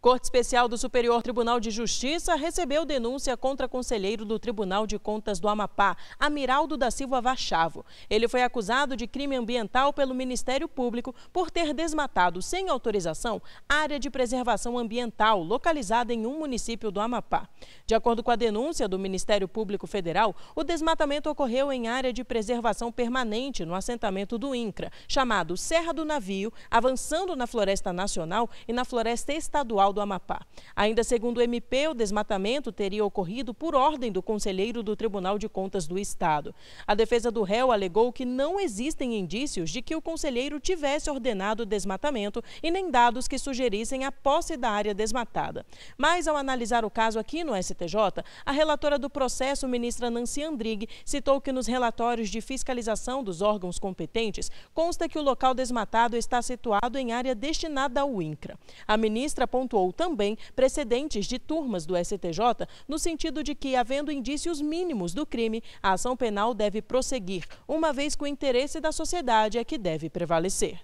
Corte Especial do Superior Tribunal de Justiça recebeu denúncia contra conselheiro do Tribunal de Contas do Amapá, Amiraldo da Silva Vachavo. Ele foi acusado de crime ambiental pelo Ministério Público por ter desmatado sem autorização área de preservação ambiental localizada em um município do Amapá. De acordo com a denúncia do Ministério Público Federal, o desmatamento ocorreu em área de preservação permanente no assentamento do INCRA, chamado Serra do Navio, avançando na Floresta Nacional e na Floresta Estadual do Amapá. Ainda segundo o MP, o desmatamento teria ocorrido por ordem do conselheiro do Tribunal de Contas do Estado. A defesa do réu alegou que não existem indícios de que o conselheiro tivesse ordenado o desmatamento e nem dados que sugerissem a posse da área desmatada. Mas, ao analisar o caso aqui no STJ, a relatora do processo, ministra Nancy Andrighi, citou que nos relatórios de fiscalização dos órgãos competentes consta que o local desmatado está situado em área destinada ao INCRA. A ministra pontuou ou também precedentes de turmas do STJ no sentido de que, havendo indícios mínimos do crime, a ação penal deve prosseguir, uma vez que o interesse da sociedade é que deve prevalecer.